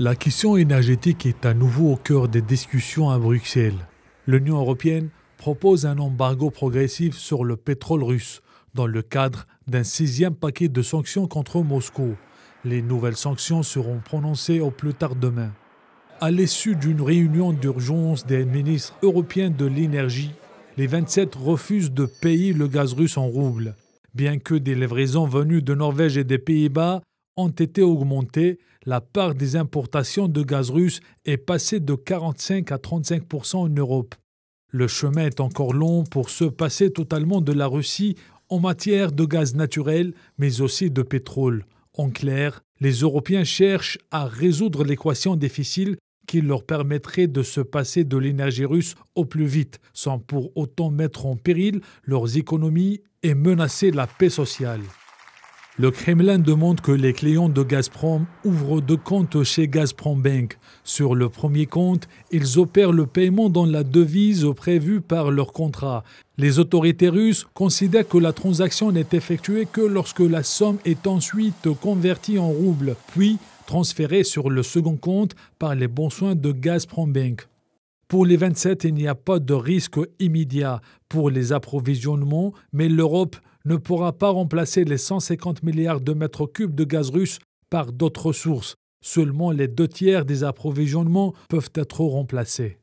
La question énergétique est à nouveau au cœur des discussions à Bruxelles. L'Union européenne propose un embargo progressif sur le pétrole russe dans le cadre d'un sixième paquet de sanctions contre Moscou. Les nouvelles sanctions seront prononcées au plus tard demain. À l'issue d'une réunion d'urgence des ministres européens de l'énergie, les 27 refusent de payer le gaz russe en roubles. Bien que des livraisons venues de Norvège et des Pays-Bas ont été augmentées, la part des importations de gaz russe est passée de 45 à 35 en Europe. Le chemin est encore long pour se passer totalement de la Russie en matière de gaz naturel, mais aussi de pétrole. En clair, les Européens cherchent à résoudre l'équation difficile qui leur permettrait de se passer de l'énergie russe au plus vite, sans pour autant mettre en péril leurs économies et menacer la paix sociale. Le Kremlin demande que les clients de Gazprom ouvrent deux comptes chez Gazprom Bank. Sur le premier compte, ils opèrent le paiement dans la devise prévue par leur contrat. Les autorités russes considèrent que la transaction n'est effectuée que lorsque la somme est ensuite convertie en roubles, puis transférée sur le second compte par les bons soins de Gazprom Bank. Pour les 27, il n'y a pas de risque immédiat pour les approvisionnements, mais l'Europe ne pourra pas remplacer les 150 milliards de mètres cubes de gaz russe par d'autres sources. Seulement les deux tiers des approvisionnements peuvent être remplacés.